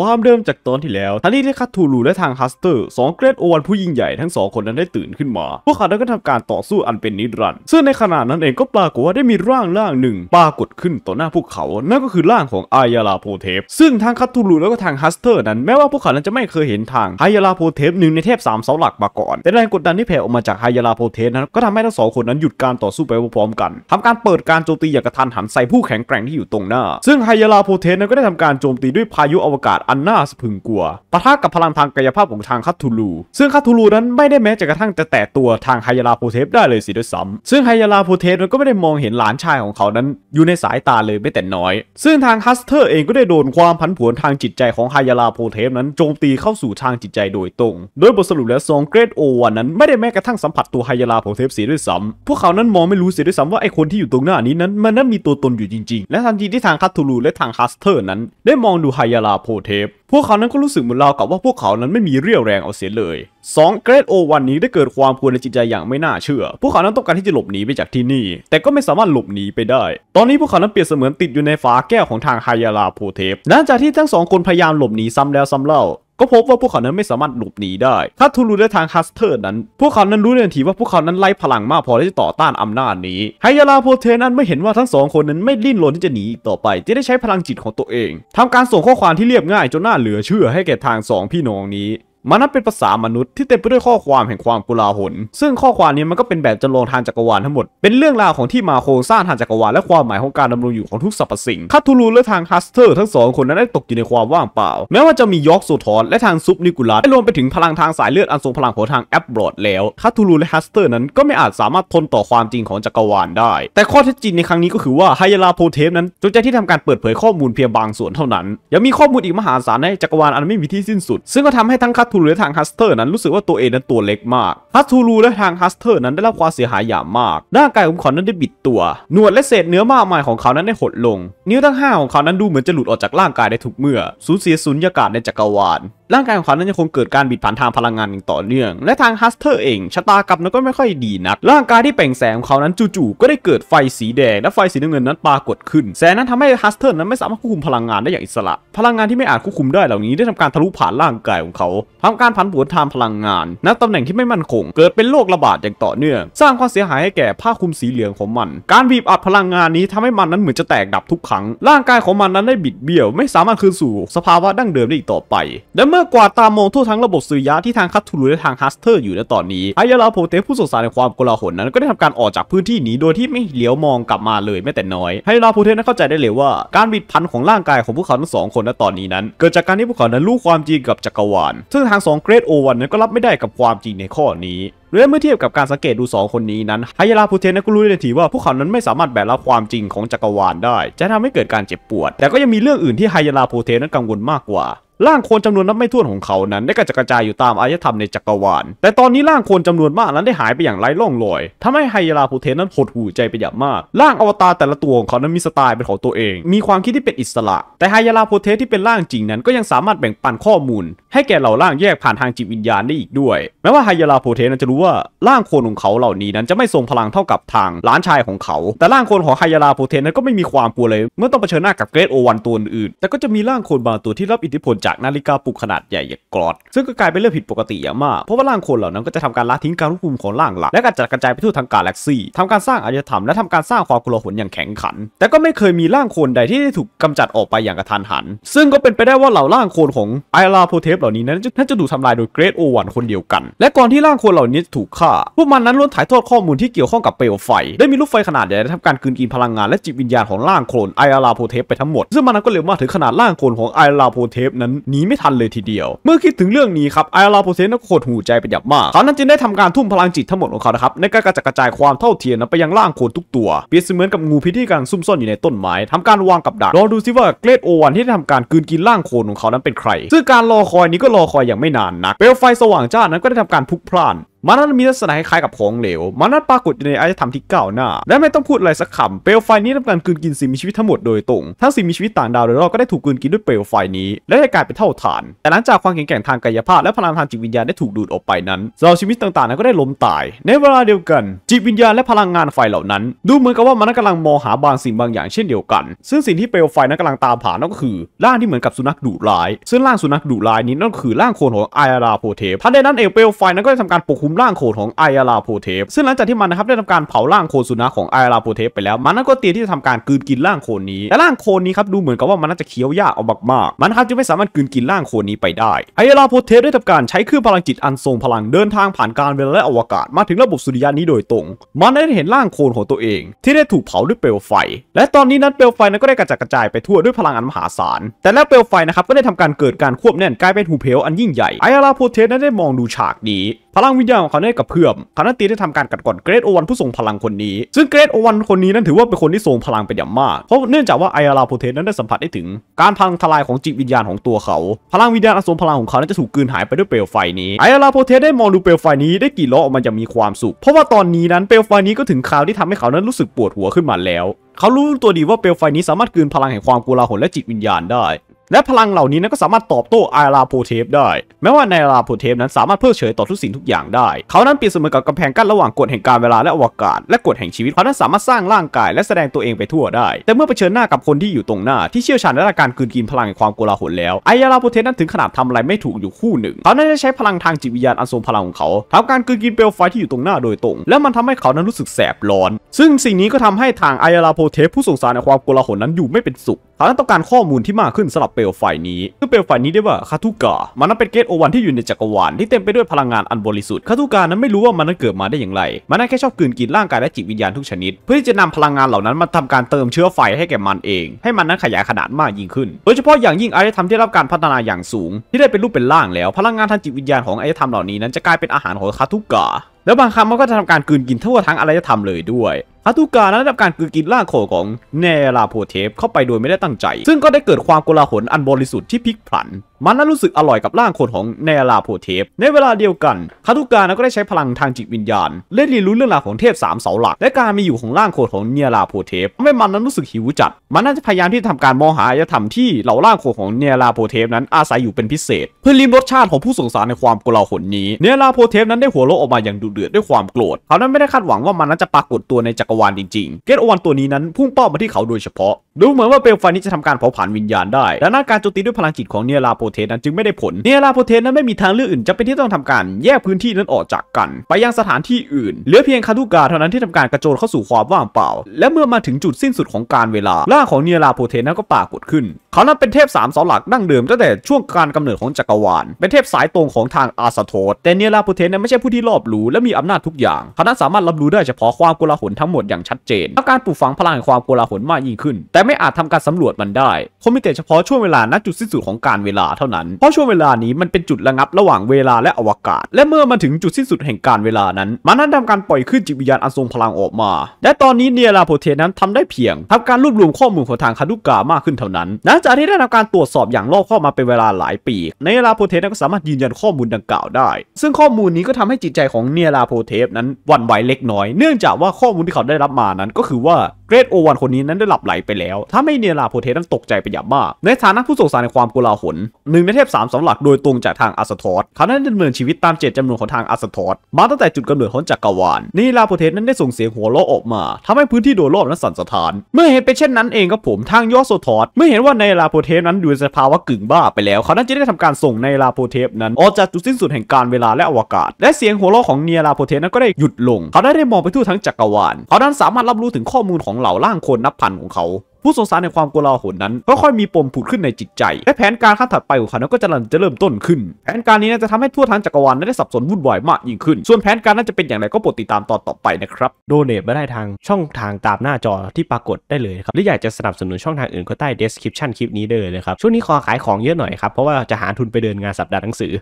ความเดิมจากตอนที่แล้วทันทีที่คาทูลูและทางฮัสเตอร์สองเกรดโอวันผู้ยิ่งใหญ่ทั้งสองคนนั้นได้ตื่นขึ้นมา พวกเขาก็ทำการต่อสู้อันเป็นนิรันดร์ซึ่งในขณะนั้นเองก็ปรากฏว่าได้มีร่างร่างหนึ่งปรากฏขึ้นต่อหน้าพวกเขา นั่นก็คือร่างของอายาลาโพเทปซึ่งทางคาทูลูแล้วก็ทางฮัสเตอร์นั้นแม้ว่าพวกเขานั้นจะไม่เคยเห็นทางไฮยาลาโพเทปหนึ่งในเทพสามเสาหลักมาก่อน แต่แรงกดดันที่แผ่ออกมาจากไฮยาลาโพเทปนั้นก็ทำให้ทั้งสองคนนั้นหยุดการต่อสู้ไปพร้อมกันทำการเปิดการโจมตีอย่างกระทันหันใส่ผู้แข็งแกร่งที่อยู่ตรงหน้า ซึ่งไฮยาลาโพเทปนั้นก็ได้ทำการโจมตีด้วยพายุอวกาศอันน่าสะพึงกลัว ปะทะกับพลังทางกายภาพของทางคัตทูลู ซึ่งคัตทูลูนั้นไม่ได้แม้จะกระทั่งจะแตะตัวทางไฮยาลาโพเทปได้เลยสิด้วยซ้ำ ซึ่งไฮยาลาโพเทปนั้นก็ไม่ได้มองเห็นหลานชายของเขานั้นอยู่ในสายตาเลยไม่แต่น้อย ซึ่งทางฮัสเตอร์เองก็ได้โดนความผันผวนทางจิตใจของไฮยาลาโพเทปนั้นโจมตีเข้าสู่ทางจิตใจโดยตรง โดยบทสรุปแล้วซองเกรดโอวันนั้น ไม่ได้แม้กระทั่งสัมผัสตัวไฮยาลาโพเทปสีด้วยซ้ำพวกเขานั้นมองไม่รู้สีด้วยซ้ำว่าไอคนที่อยู่ตรงหน้านี้นั้น มันนั้นมีตัวตนอยู่จริงๆ และทันทีที่ทางคัตทูลูและทางฮัสเตอร์นั้น ได้มองดูไฮยาลาโพเทปพวกเขานั้นก็รู้สึกเหมือนเรากับว่าพวกเขานั้นไม่มีเรี่ยวแรงเอาเสียเลย 2 เกรดโอวันนี้ได้เกิดความกลัวในจิตใจอย่างไม่น่าเชื่อ พวกเขานั้นต้องการที่จะหลบหนีไปจากที่นี่ แต่ก็ไม่สามารถหลบหนีไปได้ ตอนนี้พวกเขานั้นเปรียบเสมือนติดอยู่ในฝาแก้วของทางไฮยาลาโพเทปหลังจากที่ทั้งสองคนพยายามหลบหนีซ้ำแล้วซ้ำเล่าก็พบว่าพวกเขานั้นไม่สามารถหลบหนีได้ ถ้าทูลูและทางคาสเตอร์นั้น พวกเขานั้นรู้ในทีว่า พวกเขานั้นไร้พลังมากพอที่จะต่อต้านอำนาจนี้ ไฮยาลาโพเทนั้นไม่เห็นว่าทั้งสองคนนั้นไม่ลิ้นรนที่จะหนีอีกต่อไป จะได้ใช้พลังจิตของตัวเอง ทำการส่งข้อความที่เรียบง่าย จนน่าเหลือเชื่อให้แก่ทางสองพี่น้องนี้มันนั้นเป็นภาษามนุษย์ ที่เต็มไปด้วยข้อความแห่งความกุลาหลซึ่งข้อความนี้มันก็เป็นแบบจำลองทางจักรวาลทั้งหมด เป็นเรื่องราวของที่มาโครงสร้างทางจักรวาล และความหมายของการดำรงอยู่ของทุกสรรพสิ่งคาทูลูและทางฮัสเตอร์ทั้งสองคนนั้นได้ตกอยู่ในความว่างเปล่าแม้ว่าจะมียอร์กโซทอนและทางซุปนิกุลัสได้รวมไปถึงพลังทางสายเลือดอันทรงพลังของทางแอปบรอดแล้วคาทูลูและฮัสเตอร์นั้นก็ไม่อาจสามารถทนต่อความจริงของจักรวาลได้แต่ข้อเท็จจริงในครั้งนี้ก็คือว่าไฮยาลาโพเทฟนั้นจงใจที่ทำการเปิดเผยข้อมูลเพียงบางส่วน เท่านั้นยังมีข้อมูลอีกมหาศาลในจักรวาลอันไม่มีที่สิ้นสุด ซึ่งก็ทำให้ทั้งคาทูรูและทางฮัสเตอร์นั้นรู้สึกว่าตัวเองนั้นตัวเล็กมากฮัสทูรูและทางฮัสเตอร์นั้นได้รับความเสียหายอย่างมากร่างกายของเขานั้นได้บิดตัว หนวดและเศษเนื้อมากมายของเขานั้นได้หดลง นิ้วทั้งห้าของเขานั้นดูเหมือนจะหลุดออกจากร่างกายได้ทุกเมื่อสูญเสียสุญญากาศในจักรวาลร่างกายของเขานั้นยัคงเกิดการบิดผันทางพลังงานอย่างต่อเนื่อง และทางฮัสเตอร์เอง ชะตากรรมนั้นก็ไม่ค่อยดีนักร่างกายที่เป่งแสงของเขานั้นจู่ๆก็ได้เกิดไฟสีแดง และไฟสีน้ำเงินนั้น ปรากฏขึ้น แสงนั้นทำให้ฮัสเตอร์นั้นไม่สามารถควบคุมพลังงานได้อย่างอิสระ พลังงานที่ไม่อาจควบคุมได้เหล่านี้ได้ทำการทะลุผ่านร่างกายของเขา ทำการผันผวนทางพลังงานณตำแหน่งที่ไม่มั่นคงเกิดเป็นโรคระบาดอย่างต่อเนื่อง สร้างความเสียหายให้แก่ผ้าคลุมสีเหลืองของมัน การบีบอัดพลังงานนี้ทำให้มันนั้นเหมือนจะแตกดับทุกครั้ง ร่างกายของมันนั้นได้บิดเบี้ยว ไม่สามารถคืนสู่ สภาวะดั้งเดิมได้อีกต่อไปและเมมากกว่าตามมองทั่วทั้งระบบสื่อยะที่ทางคัตทูลูและทางฮัสเตอร์อยู่ในตอนนี้ไอยาลาโพเตผู้สงสารในความโกลาหลนั้นก็ได้ทำการออกจากพื้นที่นี้โดยที่ไม่เหลียวมองกลับมาเลยแม้แต่น้อยไอยาลาโพเตนั้นเข้าใจได้เลยว่า การบิดพันของร่างกายของพวกเขาทั้งสองคนในตอนนี้นั้นเกิดจากการที่พวกเขานั้นรู้ความจริงกับจักรวาลซึ่งทางสองเกรดโอวันนั้นก็รับไม่ได้กับความจริงในข้อนี้และเมื่อเทียบกับการสังเกตดู 2 คนนี้นั้นไฮยาลาพูเทนก็รู้ได้ทันทีว่าพวกเขานั้นไม่สามารถแบกรับความจริงของจักรวาลได้ จะทำให้เกิดการเจ็บปวด แต่ก็ยังมีเรื่องอื่นที่ไฮยาลาพูเทนนั้นกังวลมากกว่าร่างโคลนจำนวนนับไม่ถ้วนของเขานั้นได้กระจายอยู่ตามอารยธรรมในจักรวาล แต่ตอนนี้ร่างโคลนจำนวนมากนั้นได้หายไปอย่างไร้ร่องรอย ทำให้ไฮยาลาภูเทนนั้นหดหู่ใจไปอย่างมาก ร่างอวตารแต่ละตัวของเขานั้นมีสไตล์เป็นของตัวเอง มีความคิดที่เป็นอิสระ แต่ไฮยาลาภูเทนที่เป็นร่างจริงนั้นก็ยังสามารถแบ่งปันข้อมูลให้แก่เหล่าร่างแยกผ่านทางจิตวิญญาณได้อีกด้วย แม้ว่าไฮยาลาภูเทนนั้นจะรู้ว่าร่างโคลนของเขาเหล่านี้นั้นจะไม่ทรงพลังเท่ากับทางล้านชายของเขา แต่ร่างโคลนของไฮยาลาภูเทนนั้นก็ไม่มีความกลัวเลยเมื่อต้องเผชิญหน้ากับเกรทโอวันตัวอื่นแต่ก็จะมีร่างโคลนบางตัวที่รับอิทธิพลจากนาฬิกาปลุกขนาดใหญ่อย่างกรอดซึ่งก็กลายเป็นเรื่องผิดปกติอย่างมาก เพราะว่าร่างคนเหล่านั้นก็จะทำการละทิ้งการรวบภูมของร่างหลัก และการจัดกระจายไปทั่วทั้งกาแล็กซี่ทำการสร้างอารยธรรมและทำการสร้างความกลัวหนอย่างแข็งขัน แต่ก็ไม่เคยมีร่างคนใดที่ได้ถูกกำจัดออกไปอย่างกระทันหัน ซึ่งก็เป็นไปได้ว่าเหล่าร่างคนของไอราโพเทปเหล่านี้นั้นน่าจะถูกทำลายโดยเกรทโอวันคนเดียวกัน และก่อนที่ร่างคนเหล่านี้ถูกฆ่า พวกมันนั้นล้วนถ่ายทอดข้อมูลที่เกี่ยวข้องกับเปลวไฟ ได้มีลูกไฟขนาดใหญ่ได้ทำการกืนกินพลังงานและจิตวิญญาณของร่างคนไอราโพเทปไปทั้งหมดซึ่งมันนั้นก็เร็วมากถึงขนาดร่างคนของไอราโพเทปนั้นหนีไม่ทันเลยทีเดียว เมื่อคิดถึงเรื่องนี้ครับไอราโปเซนก็โคตรหูใจเป็นอย่างมาก เขานั้นจึงได้ทำการทุ่มพลังจิตทั้งหมดของเขานะครับ ในการกระจัดกระจายความเท่าเทียมไปยังร่างคนทุกตัว เปรียบเสมือนกับงูพิษที่กำลังซุ่มซ่อนอยู่ในต้นไม้ทำการวางกับดัก รอดูซิว่าเกรดโอวันที่ได้ทำการกืนกินร่างโคนของเขานั้นเป็นใคร ซึ่งการรอคอยนี้ก็รอคอยอย่างไม่นานนัก เปลวไฟสว่างจ้านั้นก็ได้ทำการพุกพล่านมันนั้นมีลักษณะคล้ายๆกับของเหลวมันนั้นปรากฏอยู่ในอารยธรรมที่เก่าหน้า และไม่ต้องพูดอะไรสักคำ เปลวไฟนี้ทำการกืนกินสิ่งมีชีวิตทั้งหมดโดยตรง ทั้งสิ่งมีชีวิตต่างดาวโดยรอบก็ได้ถูกกืนกินด้วยเปลวไฟนี้ และได้กลายเป็นเท่าฐาน แต่หลังจากความแข็งแกร่งทางกายภาพ และพลังทางจิตวิญญาณ ได้ถูกดูดออกไปนั้นเ่าชีวิตต่างๆ นั้นก็ได้ล้มตาย ในเวลาเดียวกัน จิตวิญญาณและพลังงานไฟเหล่านั้น ดูเหมือนกับว่ามันกำลังมองหาบางสิ่งบางอย่างเช่นเดียวกัน ซึ่งสิ่งที่เปลวไฟนั้นกำลังตามหานั่นก็คือร่างที่เหมือนกับสุนัขดุร้าย ซึ่งร่างสุนัขดุร้ายนี้นั่นคือร่างโคนของไอราโพเทปทันใดนั้นเองเปลวไฟนั้นก็ได้ทำการปกคลุมร่างโคของไออาราโพเทฟซึ่งหลังจากที่มันนะครับได้ทำการเผาร่างโคสุนัขของไออาราโพเทฟไปแล้ว มันนันก็เตรียมที่จะทำการกืนกินร่างโคนี้แต่ร่างโคนี้ครับดูเหมือนกับว่ามันน่าจะเคี้ยวยากเอามากๆมันครับจึงไม่สามารถกืนกินร่างโคนี้ไปได้ไออาราโพเทฟได้ทำการใช้เครื่องพลังจิตอันทรงพลังเดินทางผ่านการเวลาและอวกาศ มาถึงระบบสุริยะนี้โดยตรง มันได้เห็นร่างโคลนของตัวเอง ที่ได้ถูกเผาด้วยเปลวไฟและตอนนี้นั้นเปลวไฟนั้นก็ได้กระจัดกระจายไปทั่วด้วยพลังอันมหาศาลแต่แล้วเปลวไฟนะครับก็ได้ทำการเกิดการควบแน่นกลายเป็นหูเพลอันยิ่งใหญ่ไอาลาโพเทฟนั้นได้มองดูฉากนี้พลังวิญญาณของเขาได้กับเพื่อมคณะตีได้ทำการกัดก่อนเกรดโอวันผู้ทรงพลังคนนี้ ซึ่งเกรดโอวันคนนี้นั้นถือว่าเป็นคนที่ทรงพลังเป็นอย่างมาก เพราะเนื่องจากว่าไออาราโพเทสนั้นได้สัมผัสได้ถึงการพังทลายของจิตวิญญาณของตัวเขา พลังวิญญาณอสมพลังของเขานั้นจะถูกกลืนหายไปด้วยเปลวไฟนี้ ไออาราโพเทสได้มองดูเปลวไฟนี้ได้กี่ล้อออกมาจะมีความสุข เพราะว่าตอนนี้นั้นเปลวไฟนี้ก็ถึงคราวที่ทำให้เขานั้นรู้สึกปวดหัวขึ้นมาแล้ว เขารู้ตัวดีว่าเปลวไฟนี้สามารถกลืนพลังแห่งความกลาหลและจิตวิญญาณได้และพลังเหล่านี้นั้นก็สามารถตอบโต้ไอราโพเทปได้ แม้ว่าในราโพเทปนั้นสามารถเพิกเฉยต่อทุกสิ่งทุกอย่างได้ เขานั้นเปรียบเสมือนกับกำแพงกั้นระหว่างกฎแห่งการเวลาและอวกาศและกฎแห่งชีวิตเขานั้นสามารถสร้างร่างกายและแสดงตัวเองไปทั่วได้ แต่เมื่อเผชิญหน้ากับคนที่อยู่ตรงหน้าที่เชี่ยวชาญในการกืนกินพลังแห่งความโกลาหลแล้วไอราโพเทปนั้นถึงขนาดทำอะไรไม่ถูกอยู่คู่หนึ่งเขานั้นได้ใช้พลังทางจิตวิญญาณอันทรงพลังของเขาทำการกืนกินเปลวไฟที่อยู่ตรงหน้าโดยตรง และมันทำให้เขานั้นรู้สึกแสบร้อน ซึ่งสิ่งนี้ก็ทำให้ทางไอราโพเทปผู้สงสารในความโกลาหลนั้นอยู่ไม่เป็นสุขหากต้องการข้อมูลที่มากขึ้นสำหรับเปลวไฟนี้ คือเปลวไฟนี้ได้ว่าคาทูกะมันนั้นเป็นเกตโอวันที่อยู่ในจักรวาลที่เต็มไปด้วยพลังงานอันบริสุทธิ์คาทูกะนั้นไม่รู้ว่ามันนั้นเกิดมาได้อย่างไรมันนั้นแค่ชอบกืนกินร่างกายและจิตวิญญาณทุกชนิด เพื่อที่จะนำพลังงานเหล่านั้นมาทำการเติมเชื้อไฟให้แก่มันเอง ให้มันนั้นขยายขนาดมากยิ่งขึ้น โดยเฉพาะอย่างยิ่งอายธรรมที่รับการพัฒนาอย่างสูง ที่ได้เป็นรูปเป็นร่างแล้วพลังงานทางจิตวิญญาณของอายธรรมเหล่านี้นั้นจะกลายเป็นอาหารของคาทูกะแล้วบางครั้งมันก็จะทำการกืนกินทั่วทั้งอารยธรรมเลยด้วยอาตุกานได้รับการกือกินล่างโขของเนลาโพเทปเข้าไปโดยไม่ได้ตั้งใจ ซึ่งก็ได้เกิดความโกลาหลอันบริสุทธิ์ที่พลิกผันมันนั้นรู้สึกอร่อยกับร่างโขของเนลาโพเทป ในเวลาเดียวกันคาตุกานก็ได้ใช้พลังทางจิตวิญญาณเล่นเรียนรู้เรื่องราวของเทพสามเสาหลัก และการมีอยู่ของร่างโขของเนลาโพเทปไม่มันนั้นรู้สึกหิวจัด มันน่าจะพยายามที่ทำการมองหาอารยธรรมที่เหล่าร่างโขของเนลาโพเทปนั้นอาศัยอยู่เป็นพิเศษเพื่อลิมรสชาติของผู้สงสารในความโกลาหลนี้ เนลาโพเทปนั้นได้หัวเราะออกมาอย่างดุเดือดด้วยความโกรธเขานั้นไม่ได้คาดหวังว่ามันนั้นจะปรากฏตัวในจักรวานจริงๆเกตโอวานตัวนี้นั้นพุ่งเป้ามาที่เขาโดยเฉพาะดูเหมือนว่าเปลวไฟนี้จะทำการเผาผลาญวิญญาณได้แต่นั่นการโจมตีด้วยพลังจิตของเนียราโปเทสนั้นจึงไม่ได้ผล เนียราโปเทสนั้นไม่มีทางเลือกอื่นจำเป็นที่ต้องทำการแยกพื้นที่นั้นออกจากกัน ไปยังสถานที่อื่น เหลือเพียงคาทูกาเท่านั้นที่ทำการกระโจนเข้าสู่ความว่างเปล่า และเมื่อมาถึงจุดสิ้นสุดของการเวลาร่างของเนียราโปเทสนั้นก็ปรากฏขึ้น เขานั้นเป็นเทพสามเสาหลักดั้งเดิมตั้งแต่ช่วงการกำเนิดของจักรวาล เป็นเทพสายตรงของทางอาสโตแต่เนียราโปเทสนั้นไม่ใช่ผู้ที่รอบรู้และมีอำนาจทุกอย่าง เขานั้นสามารถรับรู้ได้เฉพาะความกลาหลทั้งหมดอย่างชัดเจนและการปลูกฝังพลังแห่งความกลาหลมากยิ่งขึ้น แต่ไม่อาจทำการสำรวจมันได้คงมีแต่เฉพาะช่วงเวลาณจุดสิ้นสุดของการเวลาเท่านั้น เพราะช่วงเวลานี้มันเป็นจุดระงับระหว่างเวลาและอวกาศ และเมื่อมันถึงจุดสิ้นสุดแห่งการเวลานั้น มันนั้นทำการปล่อยขึ้นจิตวิญญาณอันทรงพลังออกมา และตอนนี้เนียราโพเทนั้นทำได้เพียง ทำการรวบรวมข้อมูลของทางคาดุกามากขึ้นเท่านั้นหลังจากที่ได้ทำการตรวจสอบอย่างรอบคอบมาเป็นเวลาหลายปีเนียราโพเทนก็สามารถยืนยันข้อมูลดังกล่าวได้ ซึ่งข้อมูลนี้ก็ทำให้จิตใจของเนียราโพเทนั้นวันไหวเล็กน้อย เนื่องจากว่าข้อมูลที่เขาได้รับมานั้นก็คือว่าเกรดโอวันคนนี้นั้นได้หลับไหลไปแล้ว ถ้าไม่เนราโพเทสนั้นตกใจไปอย่างมาก ในฐานะผู้สงสารในความกุลาหนหนึ่งในเทพสามสำหลักโดยตรงจากทางอัสทอสเขานั้นดำเนินชีวิตตามเจตจำนงของทางอัสทอสมาตั้งแต่จุดกำเนิดของจักรวาล เนราโพเทสนั้นได้ส่งเสียงหัวเราะออกมาทำให้พื้นที่โดยรอบนั้นสั่นสะท้าน เมื่อเห็นเป็นเช่นนั้นเองครับผม ทางยอสทอสเมื่อเห็นว่าเนราโพเทสนั้นอยู่ในสภาวะกึ่งบ้าไปแล้ว เขานั้นจงได้ทำการส่งเนราโพเทสนั้นออกจากจุดสิ้นสุดแห่งการเวลาและอวกาศ และเสียงหัวเราะของเนราโพเทสนั้นก็ได้หยุดลง เขาได้ได้มองไปทั่วทั้งจักรวาลเขานั้นสามารถรับรู้ถึงข้อมูลของของเหล่าล่างคนนับพันของเขาผู้สงสารในความกลาหลนั้นก็ค่อยมีปมผุดขึ้นในจิตใจ และแผนการขั้นถัดไปของเขาก็จะจะเริ่มต้นขึ้น แผนการนี้จะทำให้ทั่วทั้งจักรวาลได้สับสนวุ่นวายมากยิ่งขึ้นส่วนแผนการน่าจะเป็นอย่างไรก็โปรดติดตามตอนต่อไปนะครับโดเนทมาได้ทางช่องทางตามหน้าจอที่ปรากฏได้เลยครับหรืออยากจะสนับสนุนช่องทางอื่นก็ใต้ description คลิปนี้ได้เลยครับช่วงนี้ขอขายของเยอะหน่อยครับเพราะว่าจะหาทุนไปเดินงานสัปดาห์หนังสือ